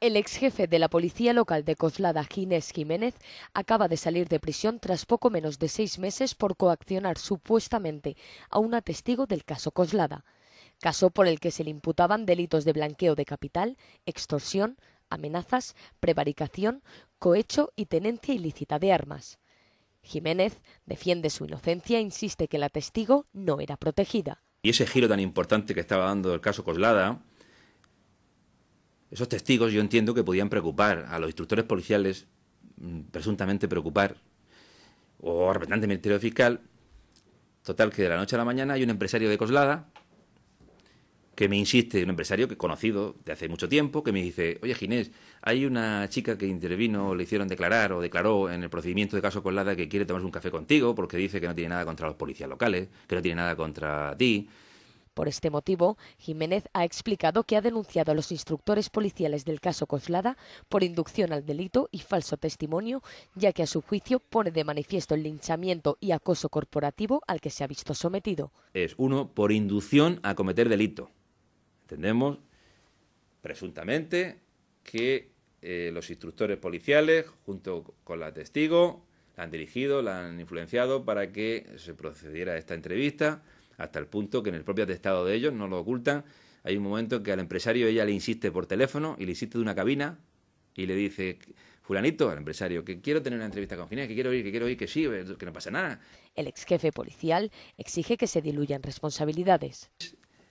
El ex jefe de la policía local de Coslada, Ginés Jiménez, acaba de salir de prisión tras poco menos de seis meses por coaccionar supuestamente a un testigo del caso Coslada, caso por el que se le imputaban delitos de blanqueo de capital, extorsión, amenazas, prevaricación, cohecho y tenencia ilícita de armas. Jiménez defiende su inocencia e insiste que la testigo no era protegida. Y ese giro tan importante que estaba dando el caso Coslada, esos testigos yo entiendo que podían preocupar a los instructores policiales, mm, presuntamente preocupar, o representantes del Ministerio Fiscal. Total, que de la noche a la mañana hay un empresario de Coslada que me insiste, un empresario que conocido de hace mucho tiempo, que me dice, oye Ginés, hay una chica que intervino, le hicieron declarar o declaró en el procedimiento de caso Coslada... que quiere tomarse un café contigo porque dice que no tiene nada contra los policías locales, que no tiene nada contra ti, por este motivo, Jiménez ha explicado que ha denunciado a los instructores policiales del caso Coslada por inducción al delito y falso testimonio, ya que a su juicio pone de manifiesto el linchamiento y acoso corporativo al que se ha visto sometido. Es uno por inducción a cometer delito. Entendemos presuntamente que eh, los instructores policiales, junto con la testigo, la han dirigido, la han influenciado para que se procediera a esta entrevista hasta el punto que en el propio atestado de ellos no lo ocultan. Hay un momento en que al empresario ella le insiste por teléfono y le insiste de una cabina y le dice, fulanito, al empresario, que quiero tener una entrevista con Ginés, que quiero oír, que quiero ir, que sí, eh, que no pasa nada. El ex jefe policial exige que se diluyan responsabilidades.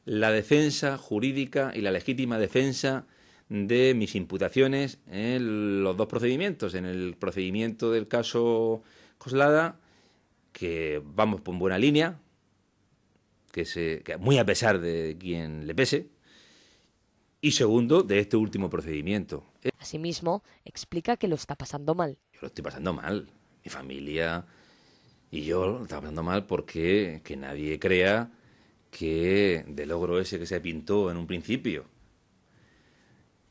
La defensa jurídica y la legítima defensa de mis imputaciones en los dos procedimientos, en el procedimiento del caso Coslada, que vamos por buena línea, que, se, muy a pesar de quien le pese, y segundo, de este último procedimiento. Eh, Asimismo, explica que lo está pasando mal. Yo lo estoy pasando mal. Mi familia y yo lo está pasando mal porque que nadie crea que de logro ese que se pintó en un principio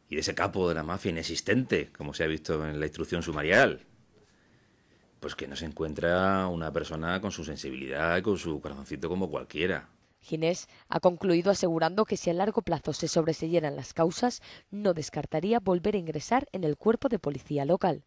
y de ese capo de la mafia inexistente, como se ha visto en la instrucción sumarial, pues que no se encuentra una persona con su sensibilidad, con su corazoncito como cualquiera. Ginés ha concluido asegurando que si a largo plazo se sobreseyeran las causas, no descartaría volver a ingresar en el cuerpo de policía local.